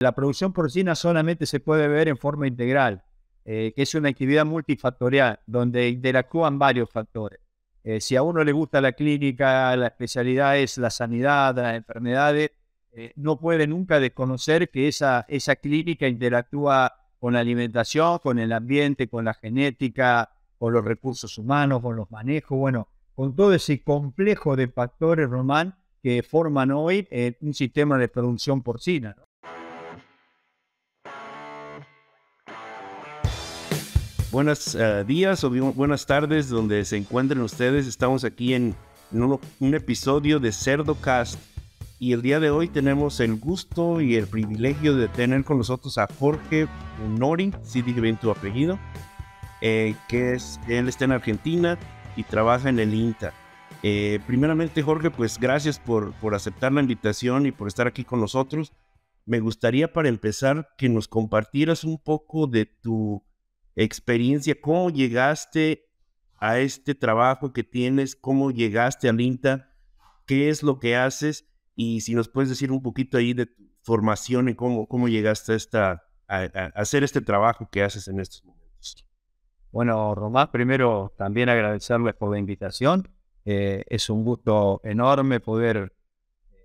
La producción porcina solamente se puede ver en forma integral, eh, que es una actividad multifactorial, donde interactúan varios factores. Eh, si a uno le gusta la clínica, la especialidad es la sanidad, las enfermedades, eh, no puede nunca desconocer que esa, esa clínica interactúa con la alimentación, con el ambiente, con la genética, con los recursos humanos, con los manejos, bueno, con todo ese complejo de factores, Román, que forman hoy un sistema de producción porcina. buenos eh, días o buenas tardes donde se encuentren ustedes. Estamos aquí en un, episodio de Cerdocast y el día de hoy tenemos el gusto y el privilegio de tener con nosotros a Jorge Nori, si dije bien tu apellido, eh, que es, él está en Argentina y trabaja en el INTA. Eh, primeramente, Jorge, pues gracias por, por aceptar la invitación y por estar aquí con nosotros. Me gustaría para empezar que nos compartieras un poco de tu experiencia, cómo llegaste a este trabajo que tienes, cómo llegaste a INTA, qué es lo que haces y si nos puedes decir un poquito ahí de tu formación y cómo, cómo llegaste a, esta, a, hacer este trabajo que haces en estos momentos. Bueno, Román, primero también agradecerles por la invitación. Eh, es un gusto enorme poder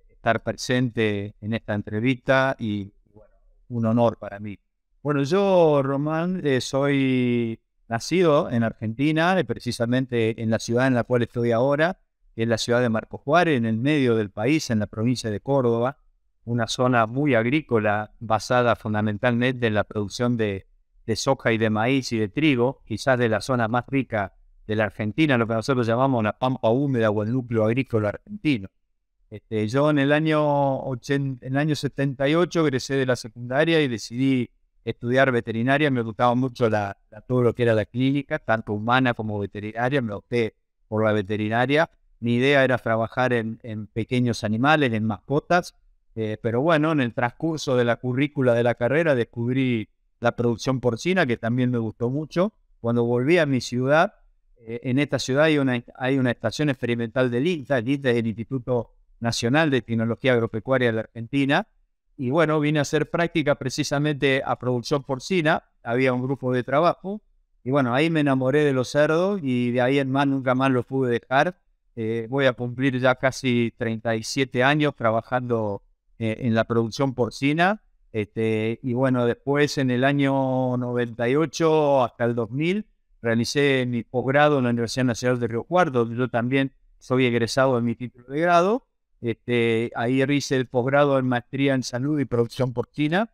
estar presente en esta entrevista y bueno, un honor para mí bueno, yo, Román, eh, soy nacido en Argentina, eh, precisamente en la ciudad en la cual estoy ahora, en la ciudad de Marcos Juárez, en el medio del país, en la provincia de Córdoba, una zona muy agrícola basada fundamentalmente en la producción de, soja y de maíz y de trigo, quizás de la zona más rica de la Argentina, lo que nosotros llamamos la pampa húmeda o el núcleo agrícola argentino. Este, yo en el año en el año 78 egresé de la secundaria y decidí estudiar veterinaria, me gustaba mucho la, todo lo que era la clínica, tanto humana como veterinaria, me opté por la veterinaria. Mi idea era trabajar en, en pequeños animales, en mascotas, eh, pero bueno, en el transcurso de la currícula de la carrera descubrí la producción porcina, que también me gustó mucho. Cuando volví a mi ciudad, eh, en esta ciudad hay una, hay una estación experimental del INTA, el es el Instituto Nacional de Tecnología Agropecuaria de la Argentina, y bueno, vine a hacer práctica precisamente a producción porcina, había un grupo de trabajo, y bueno, ahí me enamoré de los cerdos y de ahí en más nunca más los pude dejar. Eh, voy a cumplir ya casi 37 años trabajando eh, en la producción porcina. Este, y bueno, después en el año 98 hasta el 2000 realicé mi posgrado en la Universidad Nacional de Río Cuarto. Yo también soy egresado de mi título de grado. Este, ahí hice el posgrado en maestría en salud y producción porcina.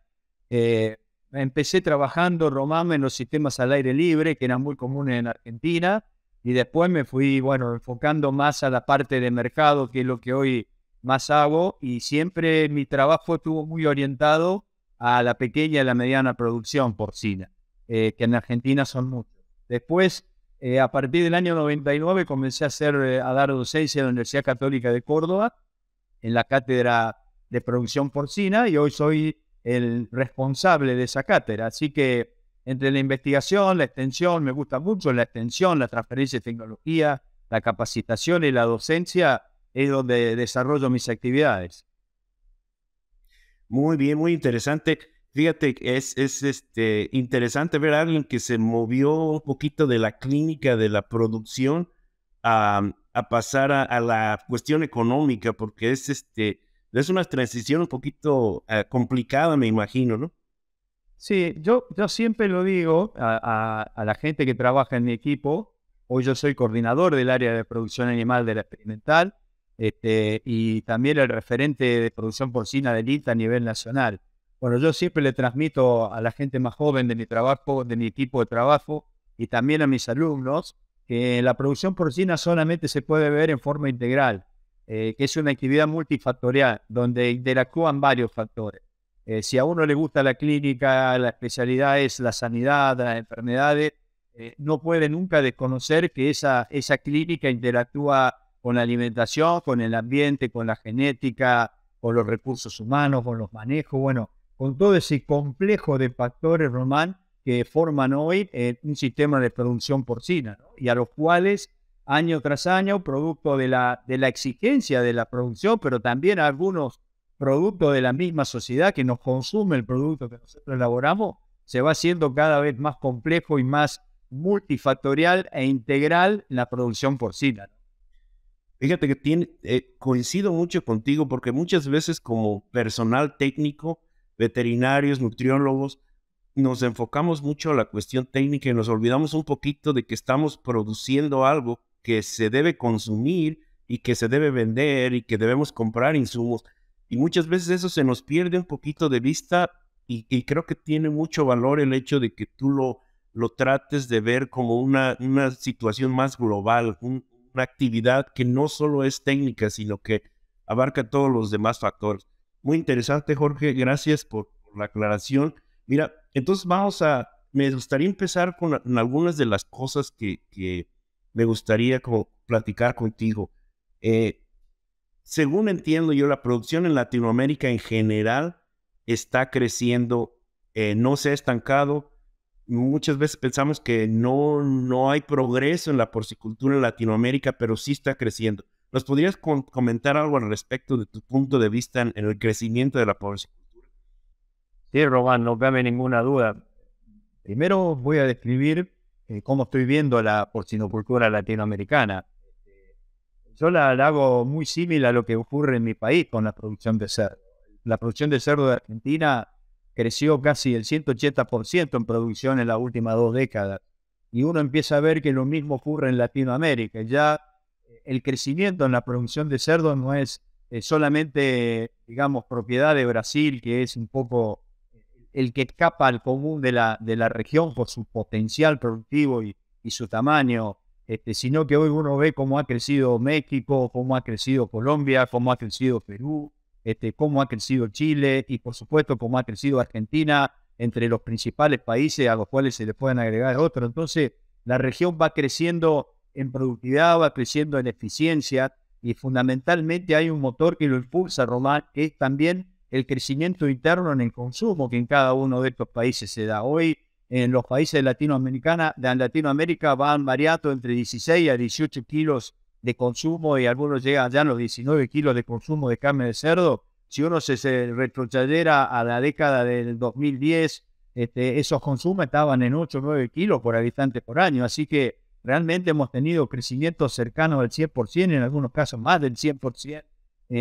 Eh, empecé trabajando, Román, en los sistemas al aire libre, que eran muy comunes en Argentina. Y después me fui, bueno, enfocando más a la parte de mercado, que es lo que hoy más hago. Y siempre mi trabajo estuvo muy orientado a la pequeña y la mediana producción porcina, eh, que en Argentina son muchos. Después, eh, a partir del año 99, comencé a, hacer, a dar docencia en la Universidad Católica de Córdoba en la cátedra de producción porcina y hoy soy el responsable de esa cátedra. Así que entre la investigación, la extensión, me gusta mucho la extensión, la transferencia de tecnología, la capacitación y la docencia es donde desarrollo mis actividades. Muy bien, muy interesante. Fíjate, es, es este, interesante ver a alguien que se movió un poquito de la clínica, de la producción, a, a pasar a, la cuestión económica, porque es este, es una transición un poquito eh, complicada, me imagino, ¿no? Sí, yo, yo siempre lo digo a, la gente que trabaja en mi equipo. Hoy yo soy coordinador del área de producción animal de la experimental este, y también el referente de producción porcina de INTA a nivel nacional. Bueno, yo siempre le transmito a la gente más joven de mi trabajo, de mi equipo de trabajo y también a mis alumnos, que la producción porcina solamente se puede ver en forma integral, eh, que es una actividad multifactorial, donde interactúan varios factores. Eh, si a uno le gusta la clínica, la especialidad es la sanidad, las enfermedades, eh, no puede nunca desconocer que esa, esa clínica interactúa con la alimentación, con el ambiente, con la genética, con los recursos humanos, con los manejos, bueno, con todo ese complejo de factores, Román, que forman hoy eh, un sistema de producción porcina y a los cuales año tras año, producto de la, de la exigencia de la producción, pero también algunos productos de la misma sociedad que nos consume el producto que nosotros elaboramos, se va haciendo cada vez más complejo y más multifactorial e integral la producción porcina. Fíjate que tiene, eh, coincido mucho contigo porque muchas veces como personal técnico, veterinarios, nutriólogos, nos enfocamos mucho a la cuestión técnica y nos olvidamos un poquito de que estamos produciendo algo que se debe consumir y que se debe vender y que debemos comprar insumos. Y muchas veces eso se nos pierde un poquito de vista y, creo que tiene mucho valor el hecho de que tú lo, lo trates de ver como una, una situación más global, una actividad que no solo es técnica, sino que abarca todos los demás factores. Muy interesante, Jorge. Gracias por la aclaración. Mira, entonces vamos a, me gustaría empezar con, algunas de las cosas que, me gustaría platicar contigo. Eh, según entiendo yo, la producción en Latinoamérica en general está creciendo, eh, no se ha estancado. Muchas veces pensamos que no, no hay progreso en la porcicultura en Latinoamérica, pero sí está creciendo. ¿Nos podrías comentar algo al respecto de tu punto de vista en el crecimiento de la porcicultura? Sí, Román, no cabe ninguna duda. Primero voy a describir eh, cómo estoy viendo la porcinocultura latinoamericana. Este, yo la, hago muy similar a lo que ocurre en mi país con la producción de cerdo. La producción de cerdo de Argentina creció casi el 180% en producción en las últimas dos décadas. Y uno empieza a ver que lo mismo ocurre en Latinoamérica. Ya eh, el crecimiento en la producción de cerdo no es eh, solamente, digamos, propiedad de Brasil, que es un poco el que escapa al común de la, de la región por su potencial productivo y, y su tamaño, este, sino que hoy uno ve cómo ha crecido México, cómo ha crecido Colombia, cómo ha crecido Perú, este, cómo ha crecido Chile y por supuesto cómo ha crecido Argentina entre los principales países a los cuales se le pueden agregar otros. Entonces, la región va creciendo en productividad, va creciendo en eficiencia y fundamentalmente hay un motor que lo impulsa, Román, que es también el crecimiento interno en el consumo que en cada uno de estos países se da. Hoy en los países de ...en Latinoamérica van variando entre 16 a 18 kilos de consumo y algunos llegan ya a los 19 kilos de consumo de carne de cerdo. Si uno se, retrochallera... a la década del 2010, este, esos consumos estaban en 8 o 9 kilos por habitante por año. Así que realmente hemos tenido crecimiento cercano al 100%, en algunos casos más del 100% eh,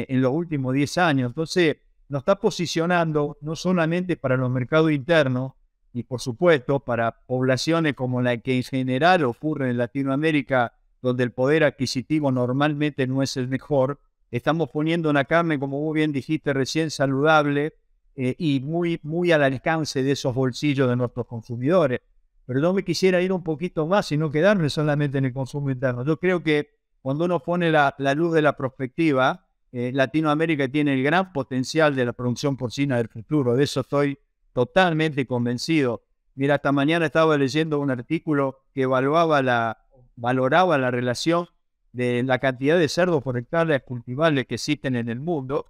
en los últimos 10 años. Entonces, nos está posicionando no solamente para los mercados internos, y por supuesto para poblaciones como la que en general ocurre en Latinoamérica, donde el poder adquisitivo normalmente no es el mejor, estamos poniendo una carne, como vos bien dijiste recién, saludable eh, y muy, muy al alcance de esos bolsillos de nuestros consumidores. Pero no me quisiera ir un poquito más y no quedarme solamente en el consumo interno. Yo creo que cuando uno pone la, la luz de la perspectiva, eh, Latinoamérica tiene el gran potencial de la producción porcina del futuro, de eso estoy totalmente convencido. Mira, esta mañana estaba leyendo un artículo que evaluaba la, valoraba la relación de la cantidad de cerdos por hectárea cultivables que existen en el mundo.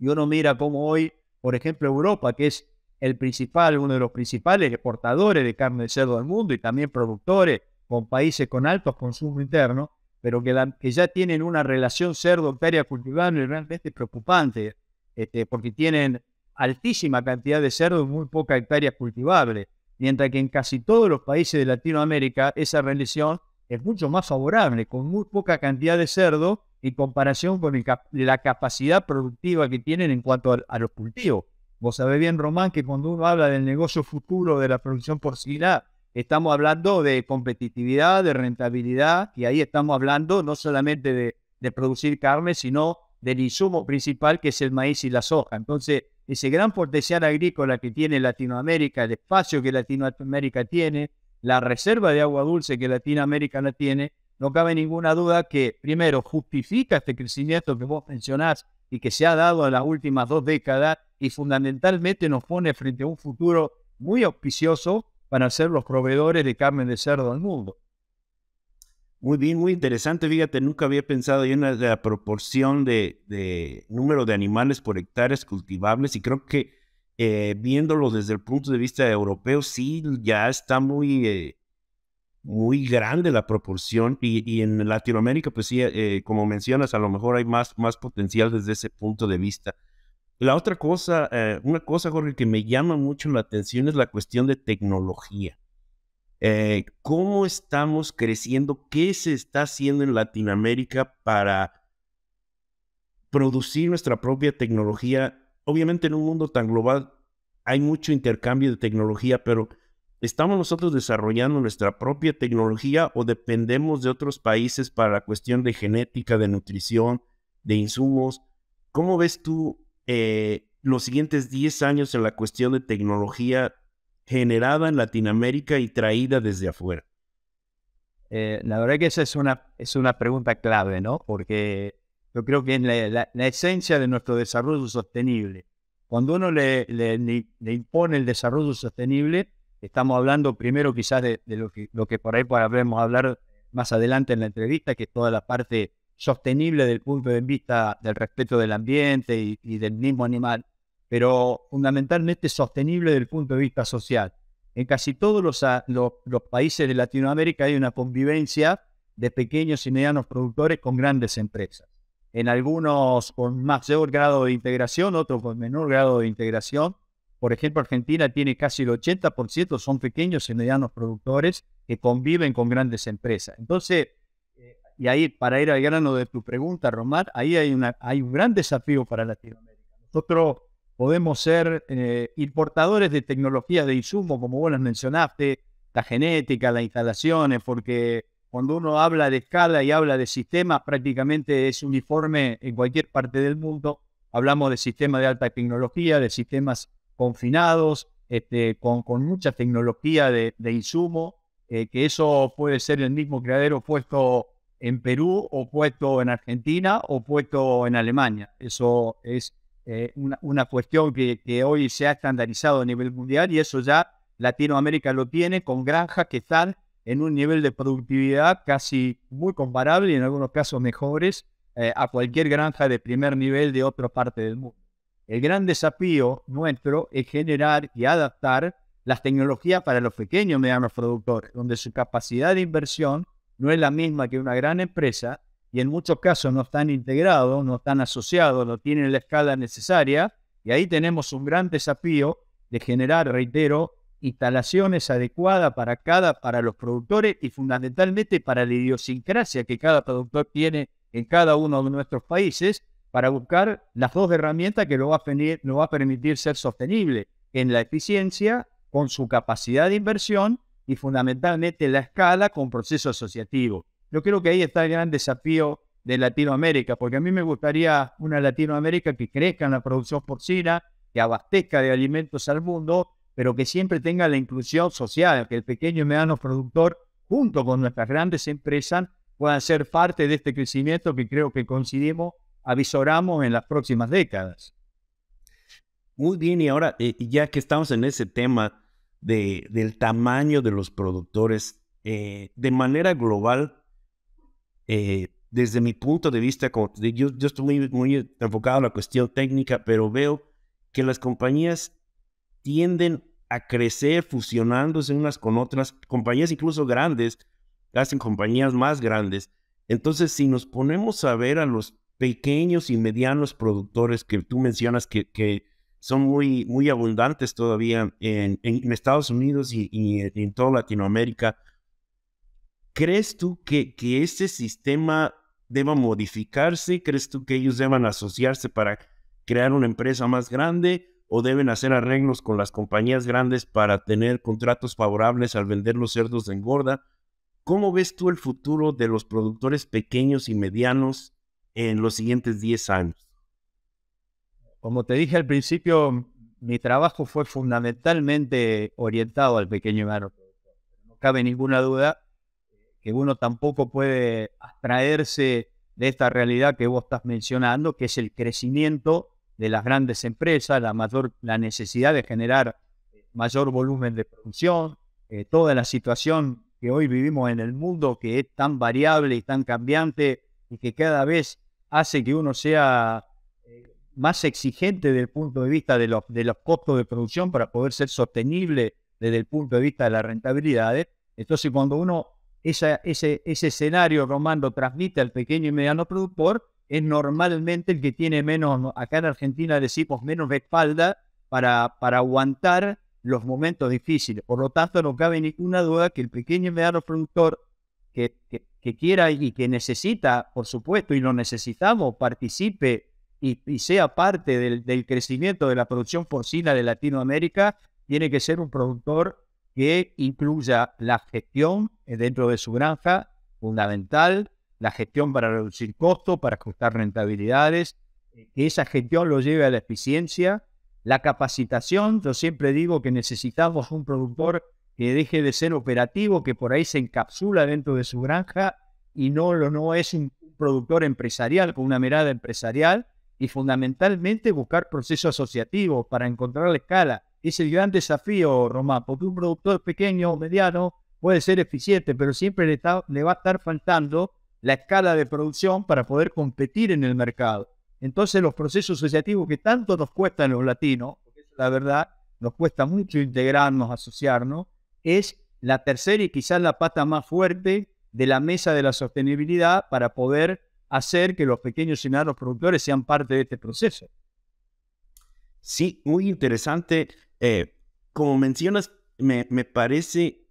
Y uno mira cómo hoy, por ejemplo, Europa, que es el principal, uno de los principales exportadores de carne de cerdo del mundo y también productores con países con altos consumos internos, pero que, ya tienen una relación cerdo-hectárea cultivable realmente preocupante, este, porque tienen altísima cantidad de cerdo y muy poca hectárea cultivable, mientras que en casi todos los países de Latinoamérica esa relación es mucho más favorable, con muy poca cantidad de cerdo en comparación con la capacidad productiva que tienen en cuanto a, los cultivos. Vos sabés bien, Román, que cuando uno habla del negocio futuro de la producción porcina, Estamos hablando de competitividad, de rentabilidad, y ahí estamos hablando no solamente de, producir carne, sino del insumo principal que es el maíz y la soja. Entonces, ese gran potencial agrícola que tiene Latinoamérica, el espacio que Latinoamérica tiene, la reserva de agua dulce que Latinoamérica no tiene, no cabe ninguna duda que, primero, justifica este crecimiento que vos mencionás y que se ha dado en las últimas dos décadas y fundamentalmente nos pone frente a un futuro muy auspicioso van a ser los proveedores de carne de cerdo al mundo. Muy bien, muy interesante. Fíjate, nunca había pensado en la, proporción de, número de animales por hectáreas cultivables y creo que eh, viéndolo desde el punto de vista europeo, sí, ya está muy, eh, muy grande la proporción y, en Latinoamérica, pues sí, eh, como mencionas, a lo mejor hay más, más potencial desde ese punto de vista. La otra cosa, eh, una cosa, Jorge, que me llama mucho la atención es la cuestión de tecnología. Eh, ¿Cómo estamos creciendo? ¿Qué se está haciendo en Latinoamérica para producir nuestra propia tecnología? Obviamente en un mundo tan global hay mucho intercambio de tecnología, pero ¿estamos nosotros desarrollando nuestra propia tecnología o dependemos de otros países para la cuestión de genética, de nutrición, de insumos? ¿Cómo ves tú eh, los siguientes 10 años en la cuestión de tecnología generada en Latinoamérica y traída desde afuera? Eh, la verdad que esa es una, es una pregunta clave, ¿no? Porque yo creo que es la, esencia de nuestro desarrollo sostenible. Cuando uno le, le, impone el desarrollo sostenible, estamos hablando primero quizás de, lo, que, por ahí podemos hablar más adelante en la entrevista, que es toda la parte sostenible desde el punto de vista del respeto del ambiente y, del mismo animal, pero fundamentalmente sostenible desde el punto de vista social. En casi todos ah, los, los, países de Latinoamérica hay una convivencia de pequeños y medianos productores con grandes empresas. En algunos con mayor grado de integración, otros con menor grado de integración. Por ejemplo, Argentina tiene casi el 80% son pequeños y medianos productores que conviven con grandes empresas. Entonces, y ahí para ir al grano de tu pregunta, Romar, ahí hay, una, hay un gran desafío para Latinoamérica. Nosotros podemos ser eh, importadores de tecnología de insumo, como vos las mencionaste, la genética, las instalaciones, porque cuando uno habla de escala y habla de sistemas, prácticamente es uniforme en cualquier parte del mundo. Hablamos de sistemas de alta tecnología, de sistemas confinados, este, con, mucha tecnología de, insumo, eh, que eso puede ser el mismo criadero puesto en Perú o puesto en Argentina o puesto en Alemania. Eso es eh, una, una, cuestión que, hoy se ha estandarizado a nivel mundial y eso ya Latinoamérica lo tiene con granjas que están en un nivel de productividad casi muy comparable y en algunos casos mejores eh, a cualquier granja de primer nivel de otra parte del mundo. El gran desafío nuestro es generar y adaptar las tecnologías para los pequeños y medianos productores, donde su capacidad de inversión no es la misma que una gran empresa y en muchos casos no están integrados, no están asociados, no tienen la escala necesaria. Y ahí tenemos un gran desafío de generar, reitero, instalaciones adecuadas para cada, para los productores y fundamentalmente para la idiosincrasia que cada productor tiene en cada uno de nuestros países para buscar las dos herramientas que nos va, va a permitir ser sostenible en la eficiencia, con su capacidad de inversión y fundamentalmente la escala con proceso asociativo. Yo creo que ahí está el gran desafío de Latinoamérica, porque a mí me gustaría una Latinoamérica que crezca en la producción porcina, que abastezca de alimentos al mundo, pero que siempre tenga la inclusión social, que el pequeño y mediano productor, junto con nuestras grandes empresas, puedan ser parte de este crecimiento que creo que coincidimos, avisoramos en las próximas décadas. Muy bien, y ahora, eh, ya que estamos en ese tema, del tamaño de los productores eh, de manera global. Eh, desde mi punto de vista, como, yo, yo, estoy muy, enfocado en la cuestión técnica, pero veo que las compañías tienden a crecer fusionándose unas con otras, compañías incluso grandes, hacen compañías más grandes. Entonces, si nos ponemos a ver a los pequeños y medianos productores que tú mencionas que son muy, muy abundantes todavía en, Estados Unidos y, en toda Latinoamérica. ¿Crees tú que, ese sistema deba modificarse? ¿Crees tú que ellos deban asociarse para crear una empresa más grande? ¿O deben hacer arreglos con las compañías grandes para tener contratos favorables al vender los cerdos de engorda? ¿Cómo ves tú el futuro de los productores pequeños y medianos en los siguientes 10 años? como te dije al principio, mi trabajo fue fundamentalmente orientado al pequeño y No cabe ninguna duda que uno tampoco puede abstraerse de esta realidad que vos estás mencionando, que es el crecimiento de las grandes empresas, la, mayor, la necesidad de generar mayor volumen de producción, eh, toda la situación que hoy vivimos en el mundo, que es tan variable y tan cambiante y que cada vez hace que uno sea más exigente desde el punto de vista de los, de los costos de producción para poder ser sostenible desde el punto de vista de las rentabilidades. Entonces, cuando uno ese, ese escenario romano transmite al pequeño y mediano productor, es normalmente el que tiene menos, acá en Argentina decimos menos espalda para, para aguantar los momentos difíciles. Por lo tanto, no cabe ninguna duda que el pequeño y mediano productor que, que quiera y que necesita, por supuesto, y lo necesitamos, participe y, sea parte del, crecimiento de la producción porcina de Latinoamérica, tiene que ser un productor que incluya la gestión eh, dentro de su granja, fundamental, la gestión para reducir costos, para ajustar rentabilidades, eh, que esa gestión lo lleve a la eficiencia, la capacitación, yo siempre digo que necesitamos un productor que deje de ser operativo, que por ahí se encapsula dentro de su granja y no, no es un productor empresarial, con una mirada empresarial, y fundamentalmente buscar procesos asociativos para encontrar la escala. Es el gran desafío, Román, porque un productor pequeño o mediano puede ser eficiente, pero siempre le, va a estar faltando la escala de producción para poder competir en el mercado. Entonces los procesos asociativos que tanto nos cuestan los latinos, la verdad, nos cuesta mucho integrarnos, asociarnos, es la tercera y quizás la pata más fuerte de la mesa de la sostenibilidad para poder hacer que los pequeños y medianos productores sean parte de este proceso. Sí, muy interesante. Eh, como mencionas, me, parece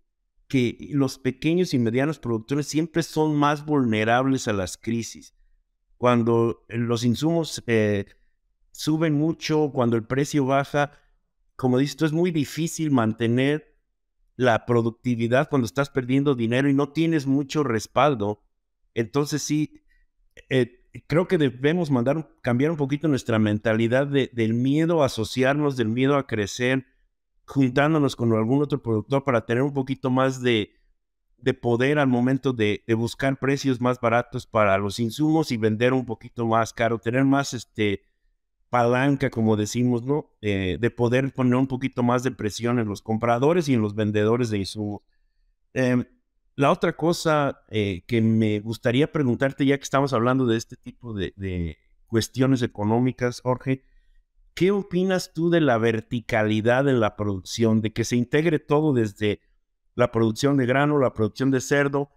que los pequeños y medianos productores siempre son más vulnerables a las crisis. Cuando los insumos eh, suben mucho, cuando el precio baja, como dices, es muy difícil mantener la productividad cuando estás perdiendo dinero y no tienes mucho respaldo. Entonces sí, eh, creo que debemos mandar, cambiar un poquito nuestra mentalidad del miedo a asociarnos, del miedo a crecer, juntándonos con algún otro productor para tener un poquito más de, poder al momento de, buscar precios más baratos para los insumos y vender un poquito más caro, tener más este palanca, como decimos, ¿no? Eh, de poder poner un poquito más de presión en los compradores y en los vendedores de insumos. Em, la otra cosa eh, que me gustaría preguntarte, ya que estamos hablando de este tipo de, cuestiones económicas, Jorge, ¿qué opinas tú de la verticalidad en la producción, de que se integre todo desde la producción de grano, la producción de cerdo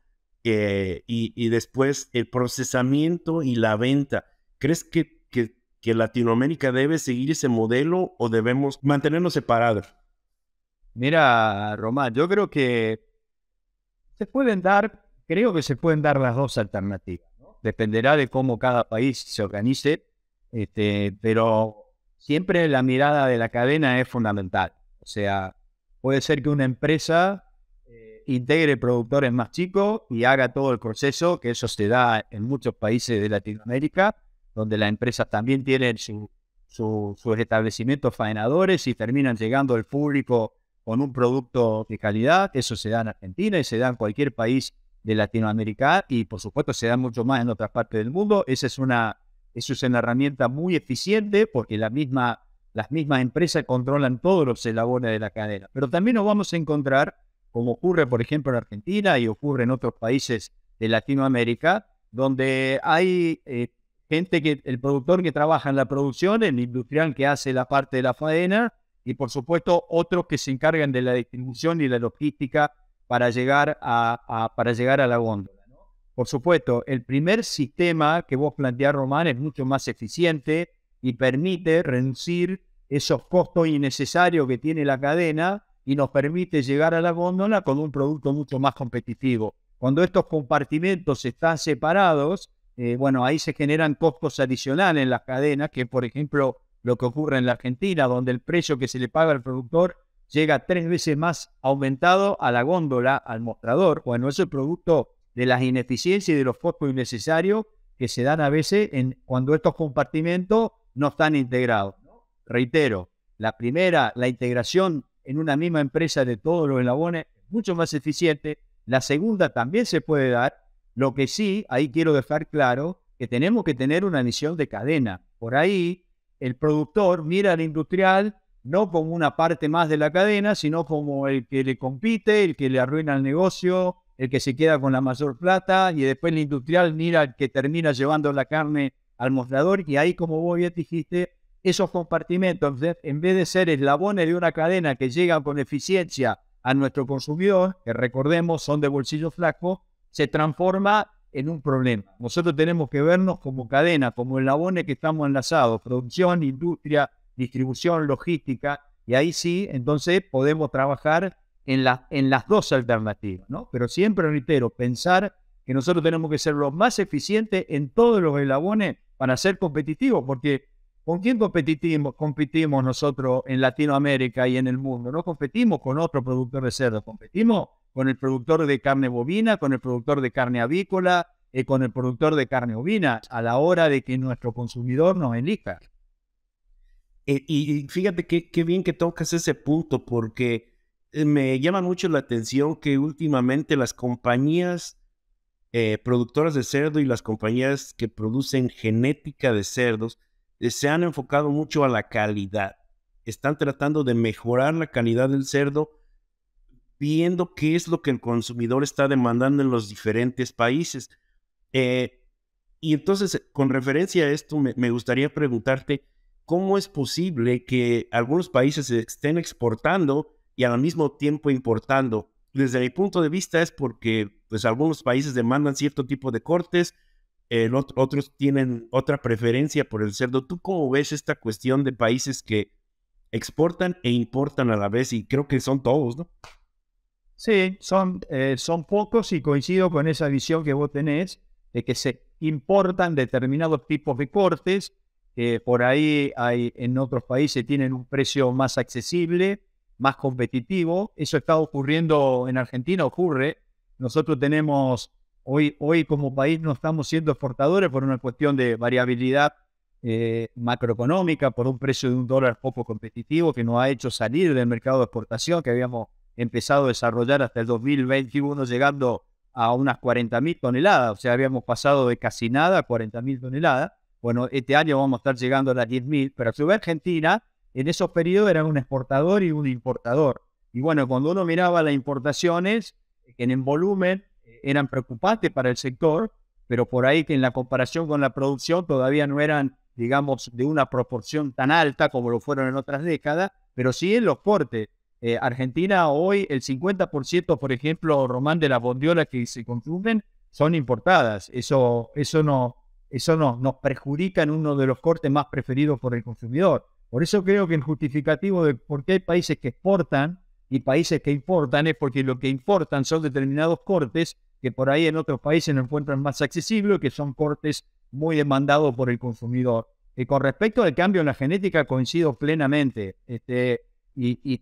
eh, y, después el procesamiento y la venta? ¿Crees que, Latinoamérica debe seguir ese modelo o debemos mantenernos separados? Mira, Román, yo creo que se pueden dar, creo que se pueden dar las dos alternativas. Dependerá de cómo cada país se organice, este, pero siempre la mirada de la cadena es fundamental. O sea, puede ser que una empresa eh, integre productores más chicos y haga todo el proceso, que eso se da en muchos países de Latinoamérica, donde las empresas también tienen su, sus establecimientos faenadores y terminan llegando al público con un producto de calidad, eso se da en Argentina y se da en cualquier país de Latinoamérica y por supuesto se da mucho más en otras partes del mundo. Esa es una, eso es una herramienta muy eficiente porque la misma, las mismas empresas controlan todos los eslabones de la cadena. Pero también nos vamos a encontrar, como ocurre por ejemplo en Argentina y ocurre en otros países de Latinoamérica, donde hay eh, gente que, el productor que trabaja en la producción, el industrial que hace la parte de la faena, y por supuesto otros que se encargan de la distribución y la logística para llegar a, para llegar a la góndola. Por supuesto, el primer sistema que vos planteás, Román, es mucho más eficiente y permite reducir esos costos innecesarios que tiene la cadena y nos permite llegar a la góndola con un producto mucho más competitivo. Cuando estos compartimentos están separados, eh, bueno, ahí se generan costos adicionales en las cadenas, que por ejemplo lo que ocurre en la Argentina, donde el precio que se le paga al productor llega tres veces más aumentado a la góndola, al mostrador. Bueno, eso es producto de las ineficiencias y de los costos innecesarios que se dan a veces en, cuando estos compartimentos no están integrados. Reitero, la primera, la integración en una misma empresa de todos los enlabones, es mucho más eficiente. La segunda también se puede dar. Lo que sí, ahí quiero dejar claro, que tenemos que tener una misión de cadena. Por ahí el productor mira al industrial no como una parte más de la cadena, sino como el que le compite, el que le arruina el negocio, el que se queda con la mayor plata y después el industrial mira al que termina llevando la carne al mostrador y ahí como vos bien dijiste, esos compartimentos, en vez de ser eslabones de una cadena que llegan con eficiencia a nuestro consumidor, que recordemos son de bolsillo flaco, se transforma en un problema. Nosotros tenemos que vernos como cadena, como labone que estamos enlazados, producción, industria, distribución, logística, y ahí sí, entonces podemos trabajar en, la, en las dos alternativas, ¿no? Pero siempre, reitero, pensar que nosotros tenemos que ser los más eficientes en todos los eslabones para ser competitivos, porque ¿con quién competimos, competimos nosotros en Latinoamérica y en el mundo? No competimos con otro productor de cerdo, competimos con el productor de carne bovina, con el productor de carne avícola, y eh, con el productor de carne ovina, a la hora de que nuestro consumidor nos elija. Eh, y, fíjate qué bien que tocas ese punto, porque eh, me llama mucho la atención que últimamente las compañías productoras de cerdo y las compañías que producen genética de cerdos se han enfocado mucho a la calidad. Están tratando de mejorar la calidad del cerdo viendo qué es lo que el consumidor está demandando en los diferentes países. Eh, y entonces, eh, con referencia a esto, me, gustaría preguntarte cómo es posible que algunos países estén exportando y al mismo tiempo importando. Desde mi punto de vista es porque pues, algunos países demandan cierto tipo de cortes, otros tienen otra preferencia por el cerdo. ¿Tú cómo ves esta cuestión de países que exportan e importan a la vez? Y creo que son todos, ¿no? Sí, son, eh, son pocos y coincido con esa visión que vos tenés de que se importan determinados tipos de cortes, que por ahí hay, en otros países tienen un precio más accesible, más competitivo. Eso está ocurriendo en Argentina, ocurre. Nosotros tenemos, hoy, hoy como país no estamos siendo exportadores por una cuestión de variabilidad eh, macroeconómica, por un precio de un dólar poco competitivo que nos ha hecho salir del mercado de exportación que habíamos empezado a desarrollar hasta el 2021, llegando a unas 40.000 toneladas, o sea, habíamos pasado de casi nada a 40.000 toneladas. Bueno, este año vamos a estar llegando a las 10.000, pero si su Argentina en esos periodos era un exportador y un importador. Y bueno, cuando uno miraba las importaciones, que en volumen eh, eran preocupantes para el sector, pero por ahí que en la comparación con la producción todavía no eran, digamos, de una proporción tan alta como lo fueron en otras décadas, pero sí en los cortes. Eh, Argentina hoy, el 50%, por ejemplo, Román, de las bondiolas que se consumen son importadas. Eso, eso, no, eso no, nos perjudica en uno de los cortes más preferidos por el consumidor. Por eso creo que el justificativo de por qué hay países que exportan y países que importan es porque lo que importan son determinados cortes que por ahí en otros países no encuentran más accesibles, que son cortes muy demandados por el consumidor. Y con respecto al cambio en la genética coincido plenamente. Este, y, y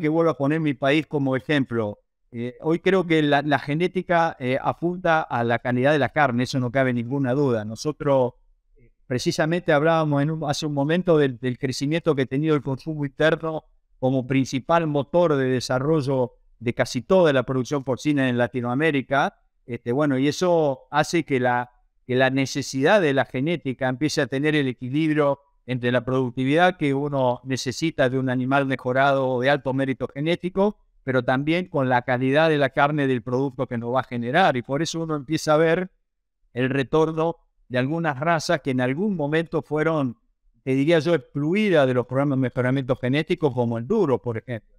que vuelva a poner mi país como ejemplo, eh, hoy creo que la, genética eh, apunta a la calidad de la carne, eso no cabe ninguna duda. Nosotros eh, precisamente hablábamos hace un momento del, crecimiento que ha tenido el consumo interno como principal motor de desarrollo de casi toda la producción porcina en Latinoamérica. Este, bueno, y eso hace que la necesidad de la genética empiece a tener el equilibrio entre la productividad que uno necesita de un animal mejorado o de alto mérito genético, pero también con la calidad de la carne del producto que nos va a generar. Y por eso uno empieza a ver el retorno de algunas razas que en algún momento fueron, te diría yo, excluidas de los programas de mejoramiento genético, como el duro, por ejemplo.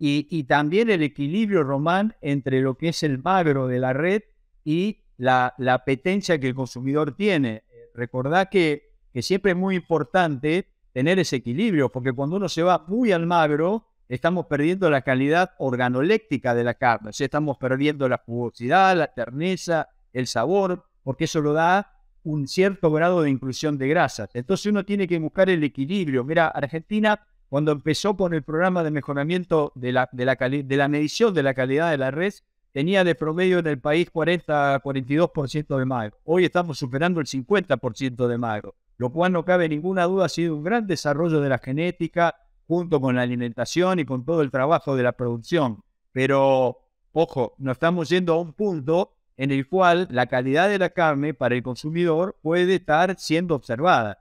Y, también el equilibrio, Román, entre lo que es el magro de la red y la, la apetencia que el consumidor tiene. Recordá que que siempre es muy importante tener ese equilibrio, porque cuando uno se va muy al magro, estamos perdiendo la calidad organoléctica de la carne, estamos perdiendo la jugosidad, la terneza, el sabor, porque eso lo da un cierto grado de inclusión de grasas. Entonces uno tiene que buscar el equilibrio. Mira, Argentina, cuando empezó con el programa de mejoramiento de la, de la, de la medición de la calidad de la res, tenía de promedio en el país 40-42% de magro. Hoy estamos superando el 50% de magro lo cual no cabe ninguna duda ha sido un gran desarrollo de la genética junto con la alimentación y con todo el trabajo de la producción. Pero, ojo, nos estamos yendo a un punto en el cual la calidad de la carne para el consumidor puede estar siendo observada.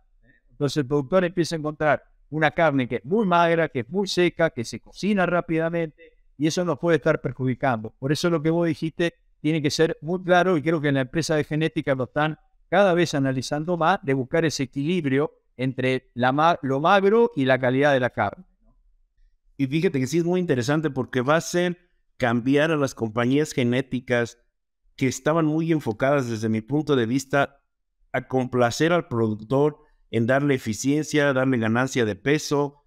Entonces el productor empieza a encontrar una carne que es muy magra, que es muy seca, que se cocina rápidamente y eso nos puede estar perjudicando. Por eso lo que vos dijiste tiene que ser muy claro y creo que en la empresa de genética lo están cada vez analizando más, de buscar ese equilibrio entre la, lo magro y la calidad de la carne. Y fíjate que sí es muy interesante porque va a ser cambiar a las compañías genéticas que estaban muy enfocadas desde mi punto de vista a complacer al productor en darle eficiencia, darle ganancia de peso,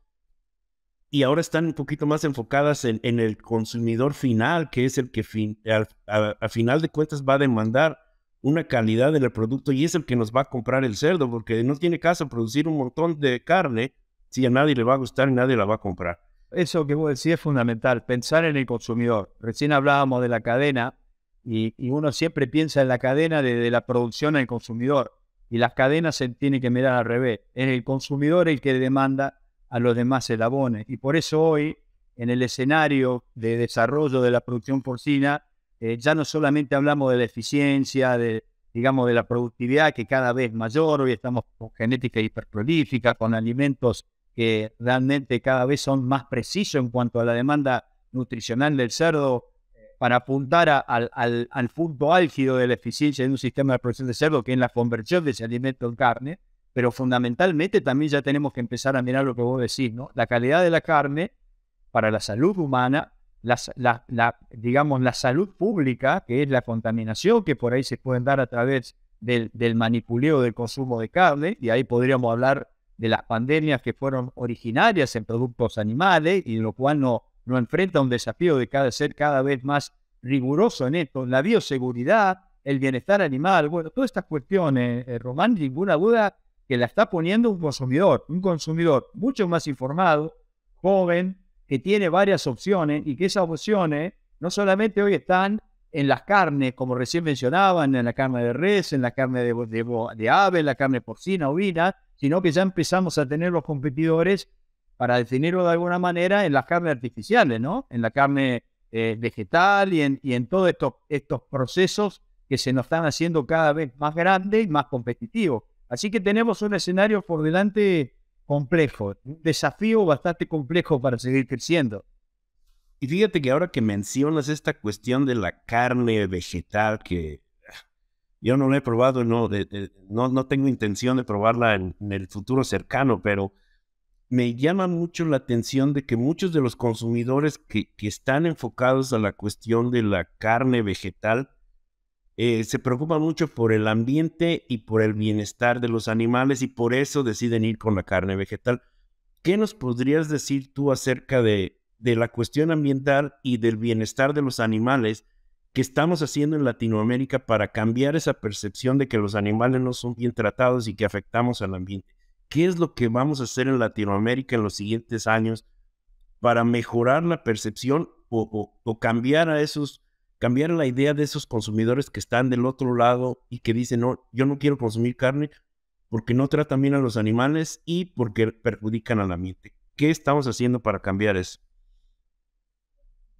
y ahora están un poquito más enfocadas en, el consumidor final, que es el que al, a final de cuentas va a demandar una calidad del producto y es el que nos va a comprar el cerdo, porque no tiene caso producir un montón de carne si a nadie le va a gustar y nadie la va a comprar. Eso que vos decís es fundamental, pensar en el consumidor. Recién hablábamos de la cadena y, uno siempre piensa en la cadena desde de la producción al consumidor y las cadenas se tiene que mirar al revés. Es el consumidor el que demanda a los demás elabones y por eso hoy en el escenario de desarrollo de la producción porcina eh, ya no solamente hablamos de la eficiencia, de, digamos, de la productividad que cada vez mayor, hoy estamos con genética hiperprolífica, con alimentos que realmente cada vez son más precisos en cuanto a la demanda nutricional del cerdo, para apuntar al, punto álgido de la eficiencia de un sistema de producción de cerdo, que es la conversión de ese alimento en carne, pero fundamentalmente también ya tenemos que empezar a mirar lo que vos decís, ¿no? La calidad de la carne para la salud humana, la, digamos, la salud pública, que es la contaminación que por ahí se pueden dar a través del, del manipuleo del consumo de carne, y ahí podríamos hablar de las pandemias que fueron originarias en productos animales, y lo cual no, no enfrenta un desafío de cada ser cada vez más riguroso en esto, la bioseguridad, el bienestar animal, bueno, todas estas cuestiones, eh, Román, ninguna duda que la está poniendo un consumidor, un consumidor mucho más informado, joven, que tiene varias opciones y que esas opciones no solamente hoy están en las carnes, como recién mencionaban, en la carne de res, en la carne de, de, ave, en la carne porcina, ovina, sino que ya empezamos a tener los competidores, para definirlo de alguna manera, en las carnes artificiales, ¿no? En la carne eh, vegetal y en, y en todos estos, estos procesos que se nos están haciendo cada vez más grandes y más competitivos. Así que tenemos un escenario por delante complejo, un desafío bastante complejo para seguir creciendo. Y fíjate que ahora que mencionas esta cuestión de la carne vegetal, que ah, yo no la he probado, no, no, tengo intención de probarla en, el futuro cercano, pero me llama mucho la atención de que muchos de los consumidores que, que están enfocados a la cuestión de la carne vegetal eh, se preocupa mucho por el ambiente y por el bienestar de los animales y por eso deciden ir con la carne vegetal. ¿Qué nos podrías decir tú acerca de, la cuestión ambiental y del bienestar de los animales que estamos haciendo en Latinoamérica para cambiar esa percepción de que los animales no son bien tratados y que afectamos al ambiente? ¿Qué es lo que vamos a hacer en Latinoamérica en los siguientes años para mejorar la percepción o cambiar a esos cambiar la idea de esos consumidores que están del otro lado y que dicen, no, yo no quiero consumir carne porque no tratan bien a los animales y porque perjudican al ambiente. ¿Qué estamos haciendo para cambiar eso?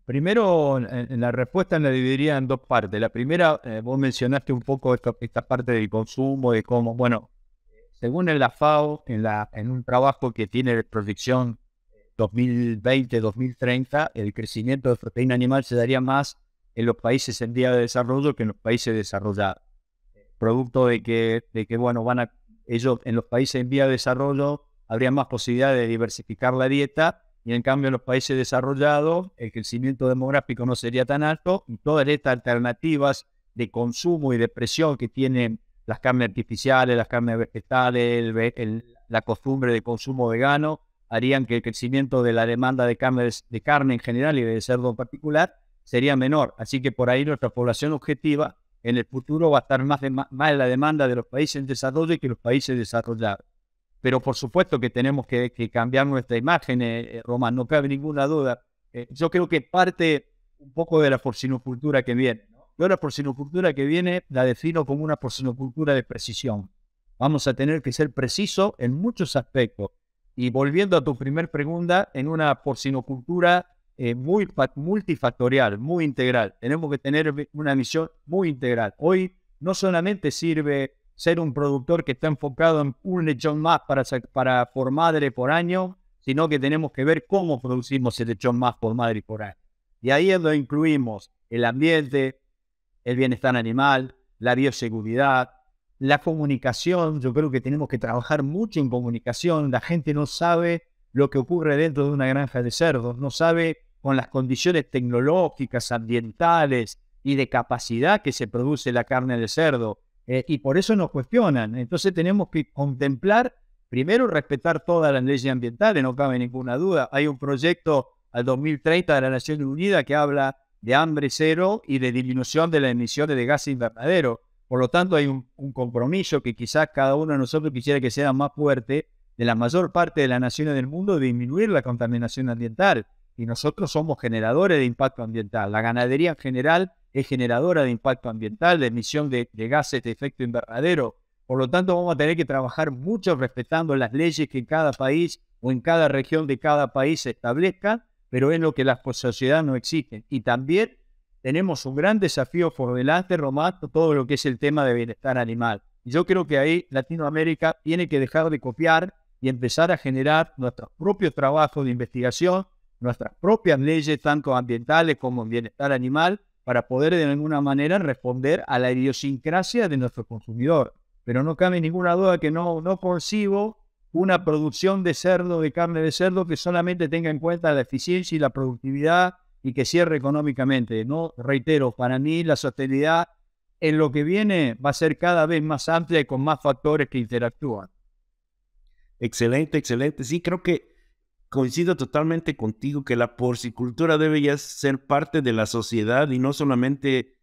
Primero, en la respuesta la dividiría en dos partes. La primera, eh, vos mencionaste un poco esta parte del consumo, de cómo, bueno, según el FAO, en, la, en un trabajo que tiene de proyección 2020-2030, el crecimiento de proteína animal se daría más en los países en vía de desarrollo que en los países desarrollados. Producto de que, de que bueno, van a, ellos en los países en vía de desarrollo habría más posibilidad de diversificar la dieta y en cambio en los países desarrollados el crecimiento demográfico no sería tan alto y todas estas alternativas de consumo y de presión que tienen las carnes artificiales, las carnes vegetales, la costumbre de consumo vegano harían que el crecimiento de la demanda de carnes de carne en general y de cerdo en particular sería menor. Así que por ahí nuestra población objetiva en el futuro va a estar más, más en la demanda de los países en desarrollo que los países desarrollados. Pero por supuesto que tenemos que, cambiar nuestra imagen, eh, eh, Román, no cabe ninguna duda. Eh, yo creo que parte un poco de la porcinocultura que viene. Yo la porcinocultura que viene la defino como una porcinocultura de precisión. Vamos a tener que ser precisos en muchos aspectos. Y volviendo a tu primer pregunta, en una porcinocultura eh, muy multifactorial, muy integral. Tenemos que tener una misión muy integral. Hoy no solamente sirve ser un productor que está enfocado en un lechón más para, para por madre por año, sino que tenemos que ver cómo producimos el lechón más por madre y por año. Y ahí es donde incluimos el ambiente, el bienestar animal, la bioseguridad, la comunicación. Yo creo que tenemos que trabajar mucho en comunicación. La gente no sabe lo que ocurre dentro de una granja de cerdos, no sabe con las condiciones tecnológicas, ambientales y de capacidad que se produce la carne de cerdo. Eh, y por eso nos cuestionan. Entonces tenemos que contemplar, primero, respetar todas las leyes ambientales, no cabe ninguna duda. Hay un proyecto al 2030 de la Nación Unida que habla de hambre cero y de disminución de las emisiones de gases invernadero. Por lo tanto, hay un, un, compromiso que quizás cada uno de nosotros quisiera que sea más fuerte de la mayor parte de las naciones del mundo de disminuir la contaminación ambiental y nosotros somos generadores de impacto ambiental. La ganadería en general es generadora de impacto ambiental, de emisión de, gases de efecto invernadero. Por lo tanto, vamos a tener que trabajar mucho respetando las leyes que en cada país o en cada región de cada país se establezcan, pero es lo que las sociedades no exigen. Y también tenemos un gran desafío por delante, Román, todo lo que es el tema de bienestar animal. Yo creo que ahí Latinoamérica tiene que dejar de copiar y empezar a generar nuestros propios trabajos de investigación nuestras propias leyes, tanto ambientales como en bienestar animal, para poder de alguna manera responder a la idiosincrasia de nuestro consumidor. Pero no cabe ninguna duda que no, no concibo una producción de cerdo, de carne de cerdo, que solamente tenga en cuenta la eficiencia y la productividad y que cierre económicamente. No reitero, para mí la sostenibilidad en lo que viene va a ser cada vez más amplia y con más factores que interactúan. Excelente, excelente. Sí, creo que coincido totalmente contigo que la porcicultura debe ya ser parte de la sociedad y no solamente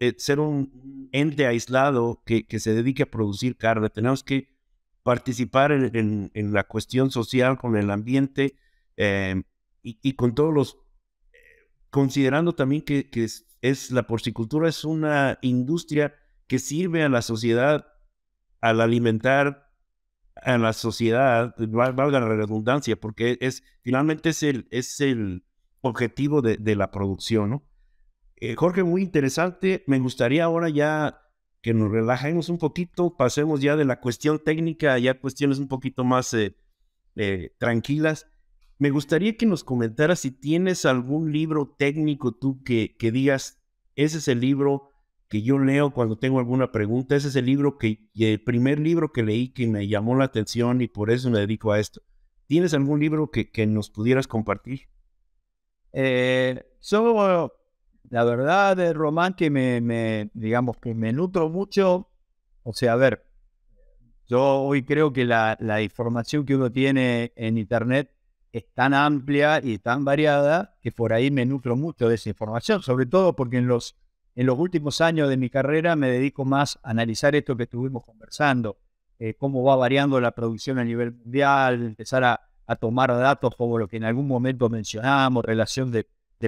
eh, ser un ente aislado que, que se dedique a producir carne. Tenemos que participar en, la cuestión social, con el ambiente eh, y, con todos los... considerando también que, que la porcicultura es una industria que sirve a la sociedad al alimentar en la sociedad, valga la redundancia, porque es finalmente es el, es el objetivo de, la producción, ¿no? Eh, Jorge, muy interesante. Me gustaría ahora ya que nos relajemos un poquito, pasemos ya de la cuestión técnica, ya cuestiones un poquito más eh, eh, tranquilas. Me gustaría que nos comentaras si tienes algún libro técnico tú que, que digas, ese es el libro que yo leo cuando tengo alguna pregunta. Ese es el libro que, el primer libro que leí que me llamó la atención y por eso me dedico a esto. ¿Tienes algún libro que, que nos pudieras compartir? Eh, la verdad, el román que me, me, digamos, que me nutro mucho. O sea, a ver, yo hoy creo que la, la información que uno tiene en Internet es tan amplia y tan variada que por ahí me nutro mucho de esa información, sobre todo porque en los en los últimos años de mi carrera me dedico más a analizar esto que estuvimos conversando, eh, cómo va variando la producción a nivel mundial, empezar a, tomar datos como lo que en algún momento mencionamos, relación de,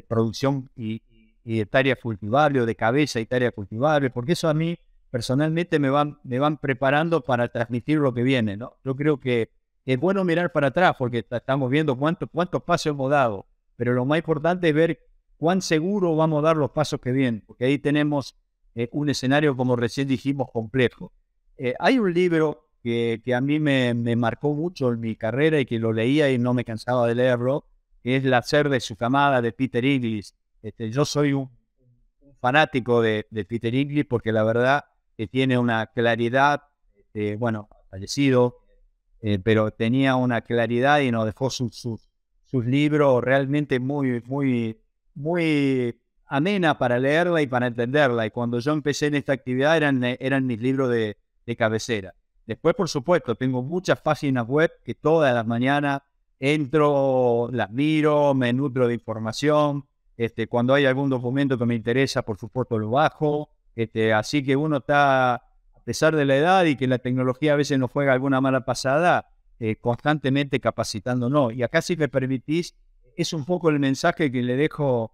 producción y, y, de cultivable o de cabeza y hectárea cultivable, porque eso a mí personalmente me van, me van preparando para transmitir lo que viene. ¿no? Yo creo que es bueno mirar para atrás porque estamos viendo cuántos cuánto pasos hemos dado, pero lo más importante es ver cuán seguro vamos a dar los pasos que vienen, porque ahí tenemos eh, un escenario, como recién dijimos, complejo. Eh, hay un libro que, a mí me, marcó mucho en mi carrera y que lo leía y no me cansaba de leerlo, que es La ser de su camada de Peter Inglis. Este, yo soy un, fanático de, Peter Inglis porque la verdad que tiene una claridad, este, bueno, fallecido, eh, pero tenía una claridad y nos dejó sus sus libros realmente muy, muy muy amena para leerla y para entenderla. Y cuando yo empecé en esta actividad eran, eh, eran mis libros de, cabecera. Después, por supuesto, tengo muchas páginas web que todas las mañanas entro, las miro, me nutro de información. Este, cuando hay algún documento que me interesa, por supuesto, lo bajo. Este, así que uno está, a pesar de la edad y que la tecnología a veces nos juega alguna mala pasada, eh, constantemente capacitándonos. Y acá si me permitís, es un poco el mensaje que le dejo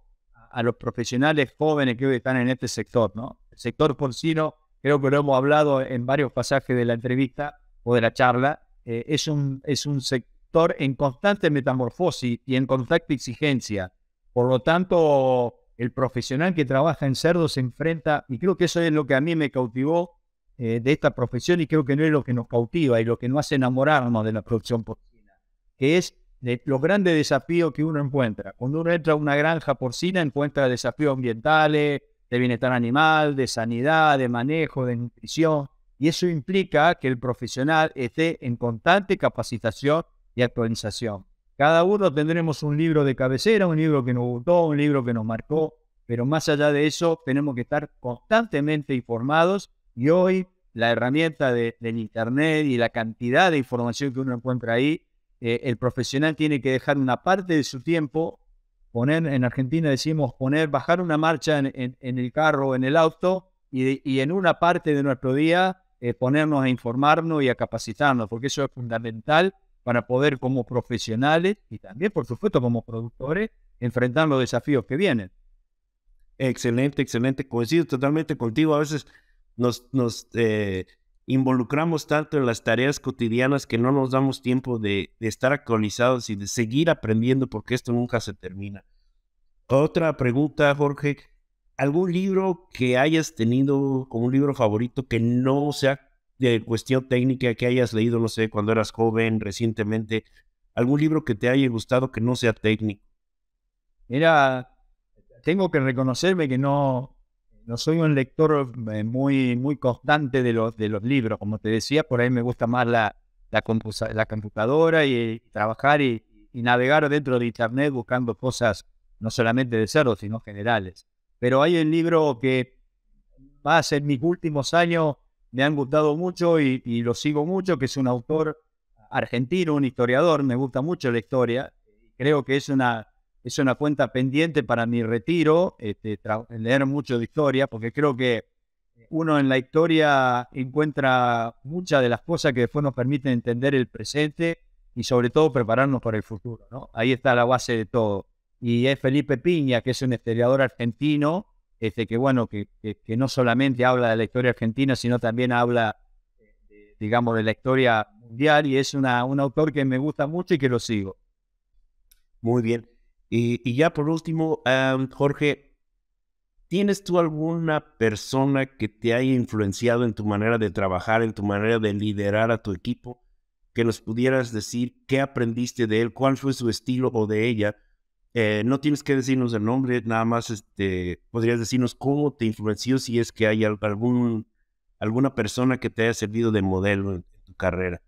a los profesionales jóvenes que hoy están en este sector, ¿no? El sector porcino, creo que lo hemos hablado en varios pasajes de la entrevista o de la charla, eh, es, un, es un sector en constante metamorfosis y en constante exigencia. Por lo tanto, el profesional que trabaja en cerdo se enfrenta, y creo que eso es lo que a mí me cautivó eh, de esta profesión y creo que no es lo que nos cautiva y lo que nos hace enamorarnos de la producción porcina, que es de los grandes desafíos que uno encuentra. Cuando uno entra a una granja porcina, encuentra desafíos ambientales, de bienestar animal, de sanidad, de manejo, de nutrición. Y eso implica que el profesional esté en constante capacitación y actualización. Cada uno tendremos un libro de cabecera, un libro que nos gustó, un libro que nos marcó, pero más allá de eso tenemos que estar constantemente informados y hoy la herramienta de, del Internet y la cantidad de información que uno encuentra ahí eh, el profesional tiene que dejar una parte de su tiempo, poner, en Argentina decimos poner, bajar una marcha en, el carro, en el auto, y, en una parte de nuestro día eh, ponernos a informarnos y a capacitarnos, porque eso es fundamental para poder como profesionales y también, por supuesto, como productores, enfrentar los desafíos que vienen. Excelente, excelente, coincido totalmente contigo. A veces nos, nos eh, involucramos tanto en las tareas cotidianas que no nos damos tiempo de, estar actualizados y de seguir aprendiendo porque esto nunca se termina. Otra pregunta, Jorge. ¿Algún libro que hayas tenido como un libro favorito que no sea de cuestión técnica, que hayas leído, no sé, cuando eras joven, recientemente? ¿Algún libro que te haya gustado que no sea técnico? Mira, tengo que reconocerme que no, no soy un lector eh, muy, muy constante de los, de los libros, como te decía, por ahí me gusta más la, la, computadora y, trabajar y, navegar dentro de Internet buscando cosas no solamente de cerdo, sino generales. Pero hay un libro que más en mis últimos años me han gustado mucho y lo sigo mucho, que es un autor argentino, un historiador, me gusta mucho la historia. Creo que es una es una cuenta pendiente para mi retiro, este, leer mucho de historia, porque creo que uno en la historia encuentra muchas de las cosas que después nos permiten entender el presente y sobre todo prepararnos para el futuro. Ahí está la base de todo. Y es Felipe Piña, que es un historiador argentino, este, que bueno, que, no solamente habla de la historia argentina, sino también habla, digamos, de la historia mundial y es una, un autor que me gusta mucho y que lo sigo. Muy bien. Y, ya por último, Jorge, ¿tienes tú alguna persona que te haya influenciado en tu manera de trabajar, en tu manera de liderar a tu equipo? Que nos pudieras decir qué aprendiste de él, cuál fue su estilo o de ella. Eh, no tienes que decirnos el nombre, nada más este, podrías decirnos cómo te influenció si es que hay algún, alguna persona que te haya servido de modelo en tu carrera.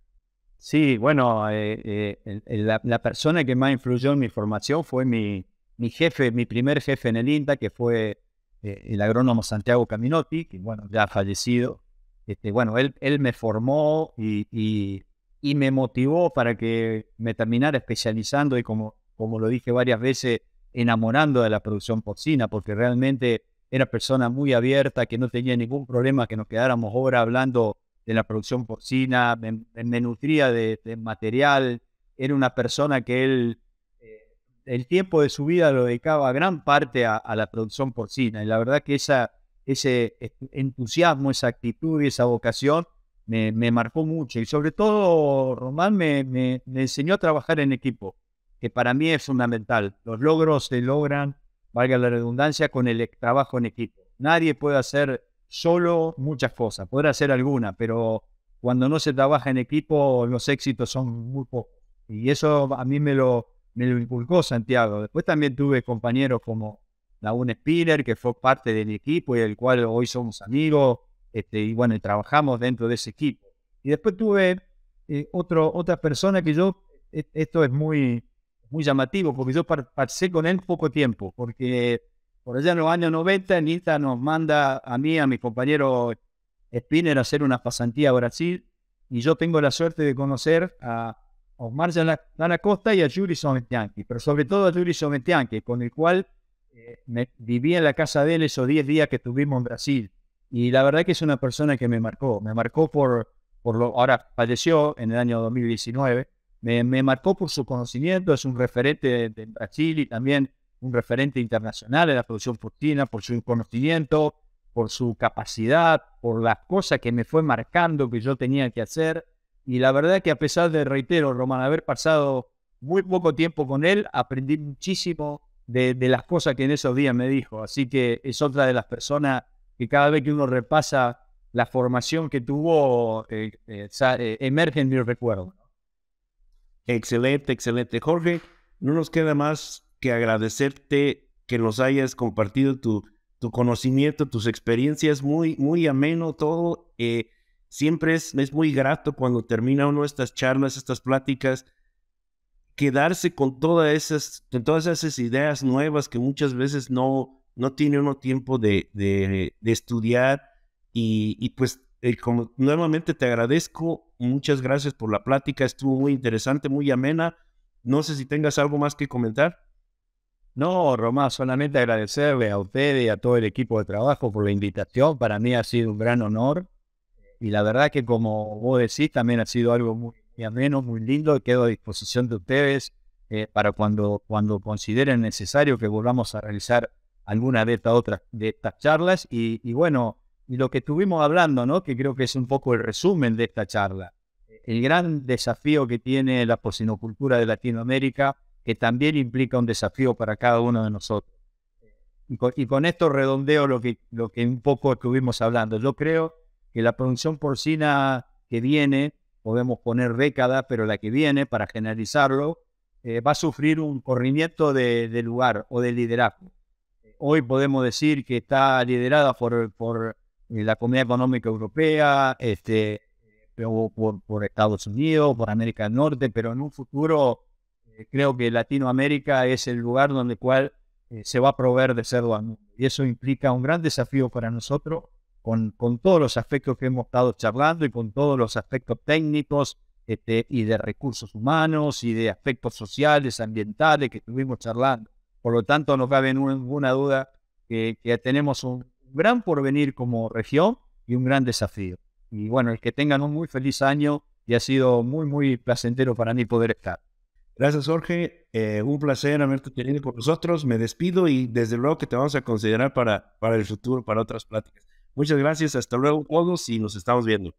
Sí, bueno, eh, eh, la, persona que más influyó en mi formación fue mi, mi jefe, mi primer jefe en el INTA, que fue eh, el agrónomo Santiago Caminotti, que bueno, ya ha fallecido. Este, bueno, él, él me formó y, me motivó para que me terminara especializando y como, como lo dije varias veces, enamorando de la producción porcina, porque realmente era persona muy abierta, que no tenía ningún problema que nos quedáramos horas hablando de la producción porcina, me, nutría de, material, era una persona que él, eh, el tiempo de su vida lo dedicaba gran parte a, la producción porcina, y la verdad que esa, ese e, entusiasmo, esa actitud y esa vocación me, marcó mucho, y sobre todo Román me, me enseñó a trabajar en equipo, que para mí es fundamental, los logros se logran, valga la redundancia, con el e, trabajo en equipo. Nadie puede hacer solo muchas cosas, poder hacer alguna, pero cuando no se trabaja en equipo los éxitos son muy pocos. Y eso a mí me lo, me lo inculcó Santiago. Después también tuve compañeros como un Spiller, que fue parte del equipo y el cual hoy somos amigos, este, y bueno, trabajamos dentro de ese equipo. Y después tuve eh, otro, otra persona que yo, e, esto es muy, muy llamativo, porque yo pasé con él poco tiempo, porque por allá en los años 90, Nita nos manda a mí, a mi compañero Spinner, a hacer una pasantía a Brasil. Y yo tengo la suerte de conocer a Osmar Lana Costa y a Yuri Sometianqui, pero sobre todo a Yuri Sometianqui, con el cual eh, viví en la casa de él esos 10 días que estuvimos en Brasil. Y la verdad que es una persona que me marcó, me marcó por, por lo, ahora falleció en el año 2019, me, marcó por su conocimiento, es un referente de Brasil y también un referente internacional en la producción porcina por su conocimiento, por su capacidad, por las cosas que me fue marcando que yo tenía que hacer. Y la verdad que a pesar de, reitero, Román, haber pasado muy poco tiempo con él, aprendí muchísimo de, las cosas que en esos días me dijo. Así que es otra de las personas que cada vez que uno repasa la formación que tuvo, eh, eh, eh, emerge en mi recuerdo. Excelente, excelente. Jorge, no nos queda más agradecerte que nos hayas compartido tu, tu conocimiento, tus experiencias, muy, muy ameno todo. Eh, siempre es, es muy grato cuando termina uno estas charlas, estas pláticas, quedarse con todas esas, con todas esas ideas nuevas que muchas veces no, no tiene uno tiempo de, de, estudiar. Y, y pues, eh, como, nuevamente te agradezco, muchas gracias por la plática, estuvo muy interesante, muy amena. No sé si tengas algo más que comentar. No, Román, solamente agradecerle a ustedes y a todo el equipo de trabajo por la invitación. Para mí ha sido un gran honor. Y la verdad que como vos decís, también ha sido algo muy, muy ameno, muy lindo. Quedo a disposición de ustedes eh, para cuando, cuando consideren necesario que volvamos a realizar alguna de estas otras de estas charlas. Y, bueno, lo que estuvimos hablando, ¿no? Que creo que es un poco el resumen de esta charla. El gran desafío que tiene la porcinocultura de Latinoamérica que también implica un desafío para cada uno de nosotros. Y con, esto redondeo lo que, lo que un poco estuvimos hablando. Yo creo que la producción porcina que viene, podemos poner décadas, pero la que viene, para generalizarlo, eh, va a sufrir un corrimiento de, lugar o de liderazgo. Hoy podemos decir que está liderada por, eh, la Comunidad Económica Europea, este, por, por Estados Unidos, por América del Norte, pero en un futuro eh, creo que Latinoamérica es el lugar donde cual eh, se va a proveer de cerdo mundo. Y eso implica un gran desafío para nosotros con, con todos los aspectos que hemos estado charlando y con todos los aspectos técnicos este, y de recursos humanos y de aspectos sociales, ambientales que estuvimos charlando. Por lo tanto, no cabe ninguna duda que, que tenemos un gran porvenir como región y un gran desafío. Y bueno, el que tengan un muy feliz año y ha sido muy, muy placentero para mí poder estar. Gracias, Jorge. Eh, un placer haberte tenido con nosotros. Me despido y desde luego que te vamos a considerar para, para el futuro, para otras pláticas. Muchas gracias. Hasta luego, todos, y nos estamos viendo.